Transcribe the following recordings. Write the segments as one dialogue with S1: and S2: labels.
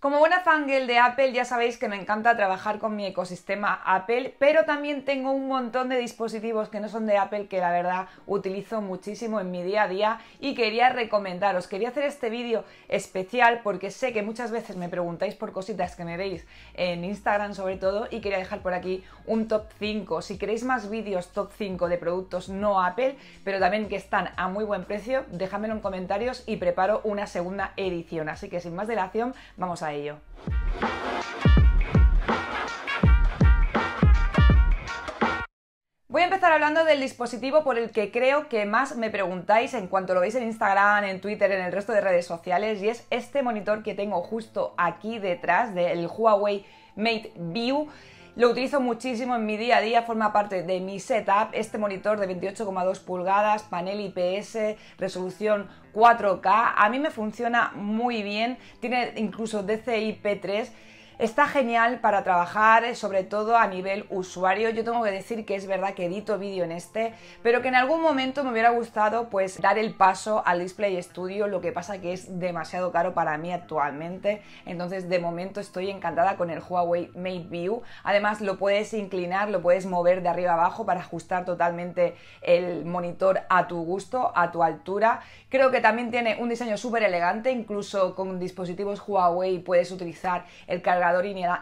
S1: Como buena fangirl de Apple ya sabéis que me encanta trabajar con mi ecosistema Apple, pero también tengo un montón de dispositivos que no son de Apple que la verdad utilizo muchísimo en mi día a día y quería recomendaros, quería hacer este vídeo especial porque sé que muchas veces me preguntáis por cositas que me veis en Instagram sobre todo y quería dejar por aquí un top 5. Si queréis más vídeos top 5 de productos no Apple, pero también que están a muy buen precio, déjamelo en comentarios y preparo una segunda edición. Así que sin más dilación, vamos a ello. Voy a empezar hablando del dispositivo por el que creo que más me preguntáis en cuanto lo veis en Instagram, en Twitter, en el resto de redes sociales y es este monitor que tengo justo aquí detrás del Huawei Mate View. Lo utilizo muchísimo en mi día a día, forma parte de mi setup, este monitor de 28,2 pulgadas, panel IPS, resolución 4K, a mí me funciona muy bien, tiene incluso DCI-P3 Está genial para trabajar, eh, sobre todo a nivel usuario. Yo tengo que decir que es verdad que edito vídeo en este, pero que en algún momento me hubiera gustado pues dar el paso al Display Studio, lo que pasa que es demasiado caro para mí actualmente. Entonces, de momento estoy encantada con el Huawei Mate View. Además, lo puedes inclinar, lo puedes mover de arriba abajo para ajustar totalmente el monitor a tu gusto, a tu altura. Creo que también tiene un diseño súper elegante, incluso con dispositivos Huawei puedes utilizar el cargador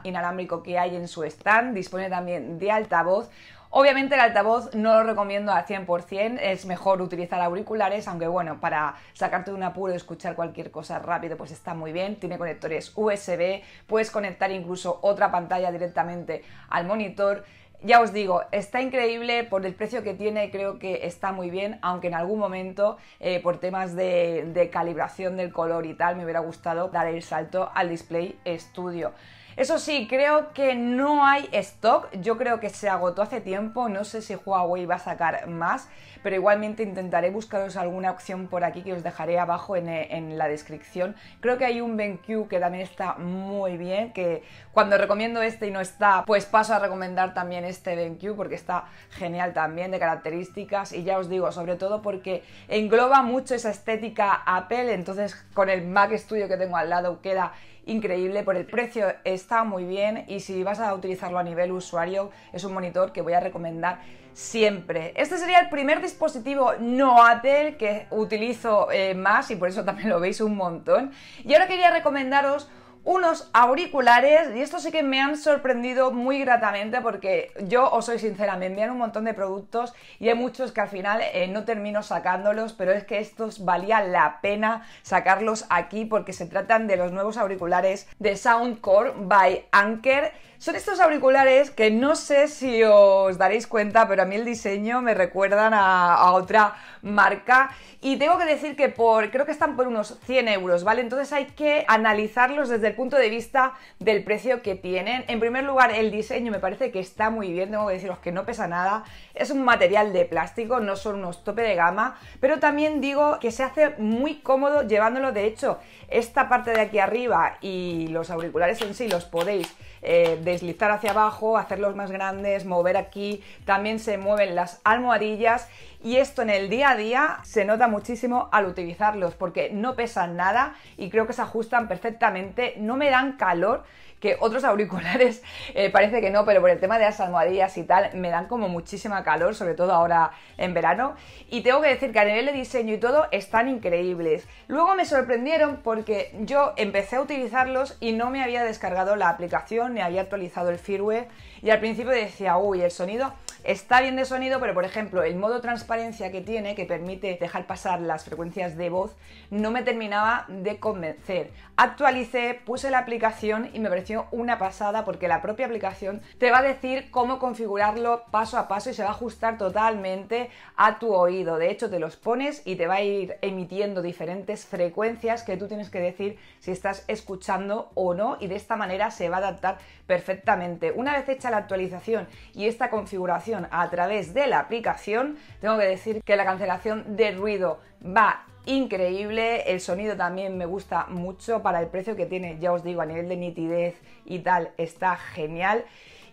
S1: inalámbrico que hay en su stand, dispone también de altavoz. Obviamente el altavoz no lo recomiendo al 100%, es mejor utilizar auriculares, aunque bueno, para sacarte de un apuro y escuchar cualquier cosa rápido pues está muy bien, tiene conectores USB, puedes conectar incluso otra pantalla directamente al monitor. Ya os digo, está increíble por el precio que tiene, creo que está muy bien, aunque en algún momento eh, por temas de, de calibración del color y tal me hubiera gustado dar el salto al Display Studio. Eso sí, creo que no hay stock. Yo creo que se agotó hace tiempo. No sé si Huawei va a sacar más, pero igualmente intentaré buscaros alguna opción por aquí que os dejaré abajo eh, en, la descripción. Creo que hay un BenQ que también está muy bien, que cuando recomiendo este y no está, pues paso a recomendar también este BenQ porque está genial también de características y ya os digo, sobre todo porque engloba mucho esa estética Apple, entonces con el Mac Studio que tengo al lado queda increíble por el precio, está muy bien y si vas a utilizarlo a nivel usuario es un monitor que voy a recomendar siempre. Este sería el primer dispositivo no Apple que utilizo eh, más y por eso también lo veis un montón. Y ahora quería recomendaros unos auriculares y esto sí que me han sorprendido muy gratamente porque yo os soy sincera, me envían un montón de productos y hay muchos que al final eh, no termino sacándolos, pero es que estos valía la pena sacarlos aquí porque se tratan de los nuevos auriculares de Soundcore by Anker. Son estos auriculares que no sé si os daréis cuenta, pero a mí el diseño me recuerdan a, otra marca y tengo que decir que por creo que están por unos 100 euros, ¿vale? Entonces hay que analizarlos desde el punto de vista del precio que tienen. En primer lugar, el diseño me parece que está muy bien, tengo que deciros que no pesa nada. Es un material de plástico, no son unos tope de gama, pero también digo que se hace muy cómodo llevándolo. De hecho, esta parte de aquí arriba y los auriculares en sí los podéis eh, deslizar hacia abajo, hacerlos más grandes, mover aquí, también se mueven las almohadillas y esto en el día a día se nota muchísimo al utilizarlos porque no pesan nada y creo que se ajustan perfectamente, no me dan calor que otros auriculares eh, parece que no, pero por el tema de las almohadillas y tal, me dan como muchísima calor, sobre todo ahora en verano. Y tengo que decir que a nivel de diseño y todo están increíbles. Luego me sorprendieron porque yo empecé a utilizarlos y no me había descargado la aplicación ni había actualizado el firmware. Y al principio decía, uy, el sonido está bien de sonido, pero por ejemplo, el modo transparencia que tiene, que permite dejar pasar las frecuencias de voz, no me terminaba de convencer. Actualicé, puse la aplicación y me pareció una pasada porque la propia aplicación te va a decir cómo configurarlo paso a paso y se va a ajustar totalmente a tu oído. De hecho, te los pones y te va a ir emitiendo diferentes frecuencias que tú tienes que decir si estás escuchando o no y de esta manera se va a adaptar perfectamente. Una vez hecha la actualización y esta configuración a través de la aplicación, tengo que decir que la cancelación de ruido va increíble, el sonido también me gusta mucho para el precio que tiene, ya os digo, a nivel de nitidez y tal, está genial.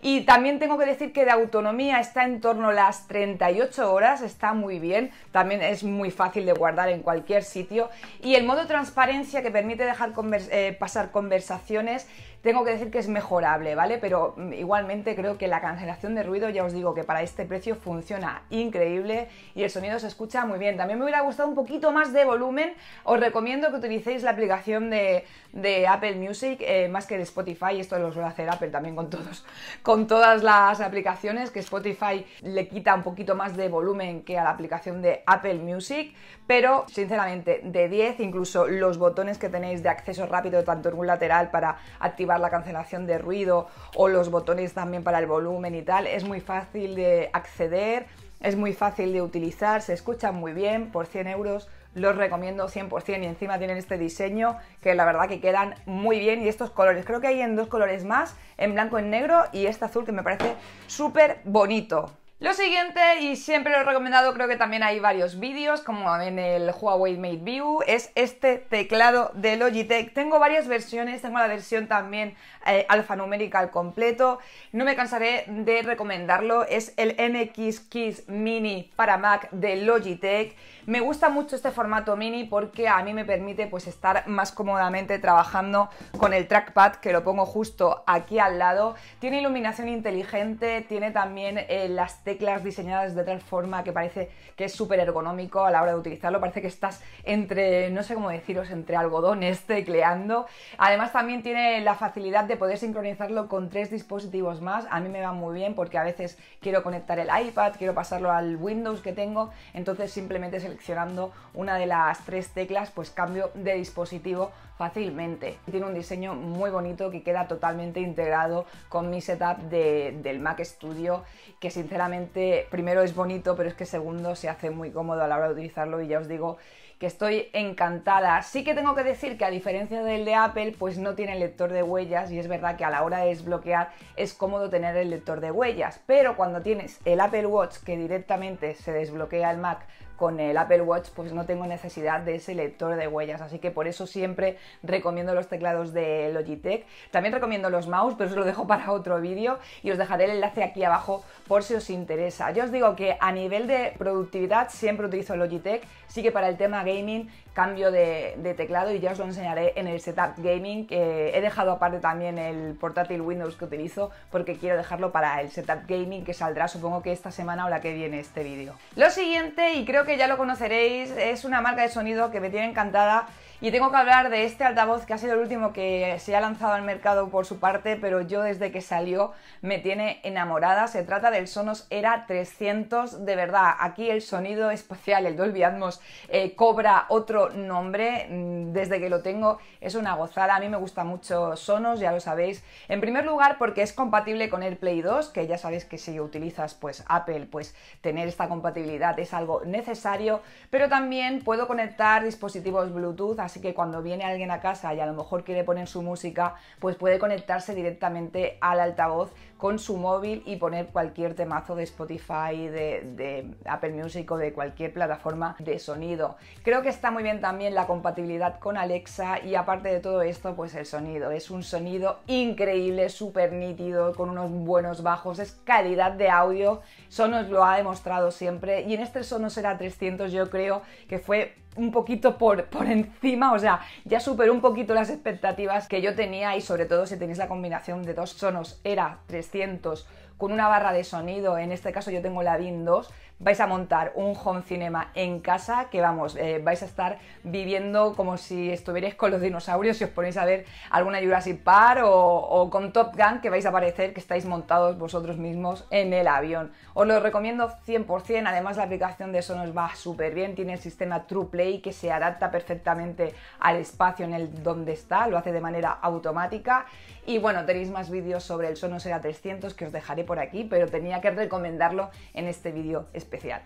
S1: Y también tengo que decir que de autonomía está en torno a las 38 horas, está muy bien, también es muy fácil de guardar en cualquier sitio. Y el modo transparencia que permite dejar eh, pasar conversaciones tengo que decir que es mejorable, ¿vale? Pero mm, igualmente creo que la cancelación de ruido, ya os digo que para este precio funciona increíble y el sonido se escucha muy bien. También me hubiera gustado un poquito más de volumen. Os recomiendo que utilicéis la aplicación de, Apple Music eh, más que de Spotify. Esto lo suele hacer Apple también con todos, con todas las aplicaciones, que Spotify le quita un poquito más de volumen que a la aplicación de Apple Music. Pero sinceramente, de 10, incluso los botones que tenéis de acceso rápido, tanto en un lateral para activar la cancelación de ruido o los botones también para el volumen y tal. Es muy fácil de acceder, es muy fácil de utilizar, se escucha muy bien por 100 euros. Los recomiendo 100% y encima tienen este diseño que la verdad que quedan muy bien y estos colores. Creo que hay en dos colores más, en blanco y en negro y este azul que me parece súper bonito. Lo siguiente, y siempre lo he recomendado, creo que también hay varios vídeos, como en el Huawei Mate View, es este teclado de Logitech. Tengo varias versiones, tengo la versión también eh, alfanumérica al completo. No me cansaré de recomendarlo. Es el MX Keys Mini para Mac de Logitech. Me gusta mucho este formato mini porque a mí me permite pues estar más cómodamente trabajando con el trackpad que lo pongo justo aquí al lado. Tiene iluminación inteligente, tiene también eh, las teclas diseñadas de tal forma que parece que es súper ergonómico a la hora de utilizarlo, parece que estás entre, no sé cómo deciros, entre algodones tecleando. Además también tiene la facilidad de poder sincronizarlo con tres dispositivos más, a mí me va muy bien porque a veces quiero conectar el iPad, quiero pasarlo al Windows que tengo, entonces simplemente seleccionando una de las tres teclas pues cambio de dispositivo fácilmente. Tiene un diseño muy bonito que queda totalmente integrado con mi setup del Mac Studio, que sinceramente primero es bonito, pero es que segundo se hace muy cómodo a la hora de utilizarlo y ya os digo que estoy encantada. Sí que tengo que decir que a diferencia del de Apple, pues no tiene lector de huellas y es verdad que a la hora de desbloquear es cómodo tener el lector de huellas, pero cuando tienes el Apple Watch que directamente se desbloquea el Mac con el Apple Watch pues no tengo necesidad de ese lector de huellas, así que por eso siempre recomiendo los teclados de Logitech. También recomiendo los mouse, pero os lo dejo para otro vídeo y os dejaré el enlace aquí abajo por si os interesa. Yo os digo que a nivel de productividad siempre utilizo Logitech, sí que para el tema gaming cambio de, teclado y ya os lo enseñaré en el setup gaming, que he dejado aparte también el portátil Windows que utilizo porque quiero dejarlo para el setup gaming que saldrá supongo que esta semana o la que viene este vídeo. Lo siguiente y creo que ya lo conoceréis, es una marca de sonido que me tiene encantada y tengo que hablar de este altavoz que ha sido el último que se ha lanzado al mercado por su parte, pero yo desde que salió me tiene enamorada. Se trata del Sonos Era 300, de verdad. Aquí el sonido espacial, el Dolby Atmos, eh, cobra otro nombre. Mm, desde que lo tengo es una gozada. A mí me gusta mucho Sonos, ya lo sabéis. En primer lugar porque es compatible con AirPlay 2, que ya sabéis que si utilizas pues Apple, pues tener esta compatibilidad es algo necesario. Pero también puedo conectar dispositivos Bluetooth así que cuando viene alguien a casa y a lo mejor quiere poner su música, pues puede conectarse directamente al altavoz con su móvil y poner cualquier temazo de Spotify, de, Apple Music o de cualquier plataforma de sonido. Creo que está muy bien también la compatibilidad con Alexa y aparte de todo esto, pues el sonido. Es un sonido increíble, súper nítido, con unos buenos bajos, es calidad de audio, Sonos lo ha demostrado siempre y en este Sonos era 300 yo creo que fue un poquito por, encima, o sea, ya superó un poquito las expectativas que yo tenía y sobre todo si tenéis la combinación de dos sonos, era 300 con una barra de sonido, en este caso yo tengo la DIN 2, vais a montar un home cinema en casa que vamos, eh, vais a estar viviendo como si estuvierais con los dinosaurios si os ponéis a ver alguna Jurassic Park o, con Top Gun que vais a parecer que estáis montados vosotros mismos en el avión. Os lo recomiendo 100%, además la aplicación de Sonos va súper bien, tiene el sistema TruePlay que se adapta perfectamente al espacio en el donde está, lo hace de manera automática y bueno, tenéis más vídeos sobre el Sonos ERA 300 que os dejaré por aquí, pero tenía que recomendarlo en este vídeo especial.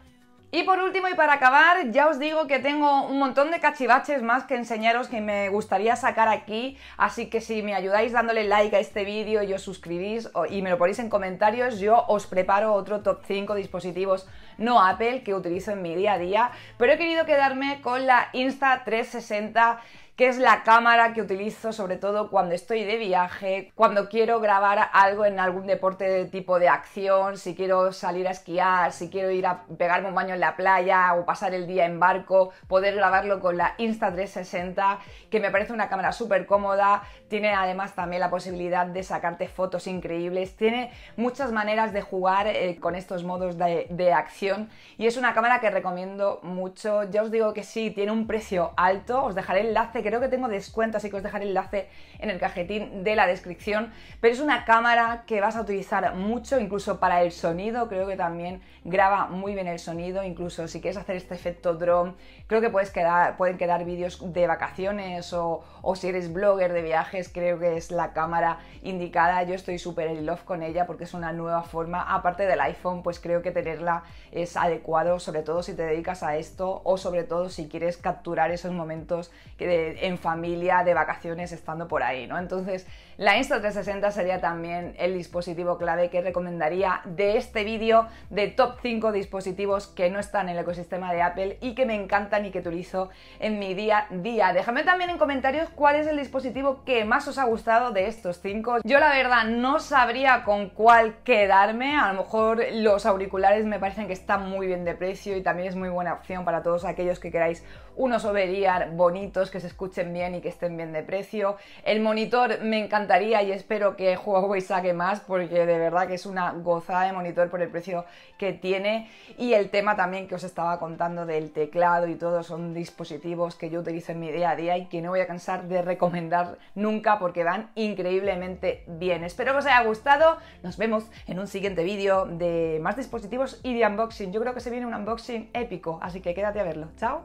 S1: Y por último y para acabar, ya os digo que tengo un montón de cachivaches más que enseñaros que me gustaría sacar aquí, así que si me ayudáis dándole like a este vídeo y os suscribís y me lo ponéis en comentarios, yo os preparo otro top 5 dispositivos no Apple que utilizo en mi día a día, pero he querido quedarme con la Insta360 que es la cámara que utilizo sobre todo cuando estoy de viaje, cuando quiero grabar algo en algún deporte de tipo de acción, si quiero salir a esquiar, si quiero ir a pegarme un baño en la playa o pasar el día en barco, poder grabarlo con la Insta360, que me parece una cámara súper cómoda, tiene además también la posibilidad de sacarte fotos increíbles, tiene muchas maneras de jugar eh, con estos modos de, de acción y es una cámara que recomiendo mucho, ya os digo que sí, tiene un precio alto, os dejaré el enlace que creo que tengo descuento, así que os dejaré el enlace en el cajetín de la descripción. Pero es una cámara que vas a utilizar mucho, incluso para el sonido, creo que también graba muy bien el sonido, incluso si quieres hacer este efecto drone, creo que puedes quedar, pueden quedar vídeos de vacaciones o, o si eres blogger de viajes, creo que es la cámara indicada. Yo estoy súper en love con ella porque es una nueva forma, aparte del iPhone, pues creo que tenerla es adecuado, sobre todo si te dedicas a esto o sobre todo si quieres capturar esos momentos que en familia, de vacaciones, estando por ahí, ¿no? Entonces, la Insta360 sería también el dispositivo clave que recomendaría de este vídeo de top 5 dispositivos que no están en el ecosistema de Apple y que me encantan y que utilizo en mi día a día. Déjame también en comentarios cuál es el dispositivo que más os ha gustado de estos 5. Yo la verdad no sabría con cuál quedarme, a lo mejor los auriculares me parecen que están muy bien de precio y también es muy buena opción para todos aquellos que queráis unos overear bonitos que se escuchen bien y que estén bien de precio. El monitor me encantaría y espero que Huawei saque más porque de verdad que es una gozada de monitor por el precio que tiene. Y el tema también que os estaba contando del teclado y todo son dispositivos que yo utilizo en mi día a día y que no voy a cansar de recomendar nunca porque van increíblemente bien. Espero que os haya gustado. Nos vemos en un siguiente vídeo de más dispositivos y de unboxing. Yo creo que se viene un unboxing épico, así que quédate a verlo. Chao.